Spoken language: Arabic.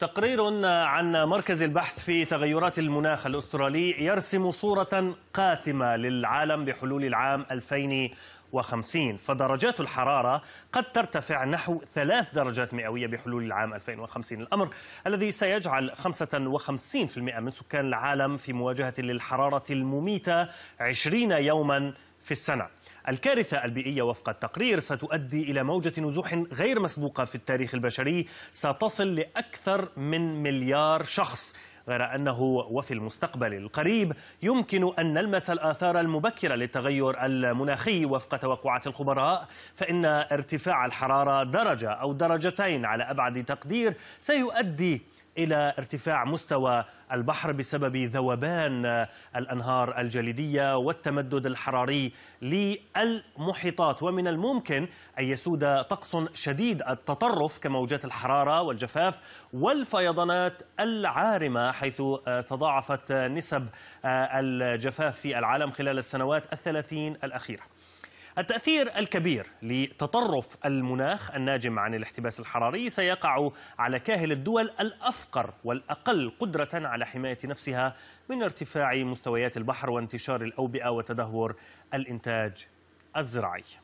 تقرير عن مركز البحث في تغيرات المناخ الأسترالي يرسم صورة قاتمة للعالم بحلول العام 2050 فدرجات الحرارة قد ترتفع نحو ثلاث درجات مئوية بحلول العام 2050 الأمر الذي سيجعل 55% من سكان العالم في مواجهة للحرارة المميتة 20 يوماً في السنة الكارثة البيئية وفق التقرير ستؤدي إلى موجة نزوح غير مسبوقة في التاريخ البشري ستصل لأكثر من مليار شخص غير أنه وفي المستقبل القريب يمكن أن نلمس الآثار المبكرة للتغير المناخي وفق توقعات الخبراء فإن ارتفاع الحرارة درجة أو درجتين على أبعد تقدير سيؤدي إلى ارتفاع مستوى البحر بسبب ذوبان الأنهار الجليدية والتمدد الحراري للمحيطات ومن الممكن أن يسود طقس شديد التطرف كموجات الحرارة والجفاف والفيضانات العارمة حيث تضاعفت نسب الجفاف في العالم خلال السنوات الثلاثين الأخيرة التأثير الكبير لتطرف المناخ الناجم عن الاحتباس الحراري سيقع على كاهل الدول الأفقر والأقل قدرة على حماية نفسها من ارتفاع مستويات البحر وانتشار الأوبئة وتدهور الإنتاج الزراعي